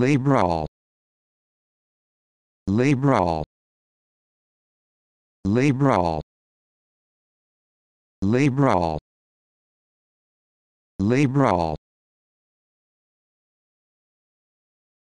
Liberal. Liberal. Liberal. Liberal. Liberal.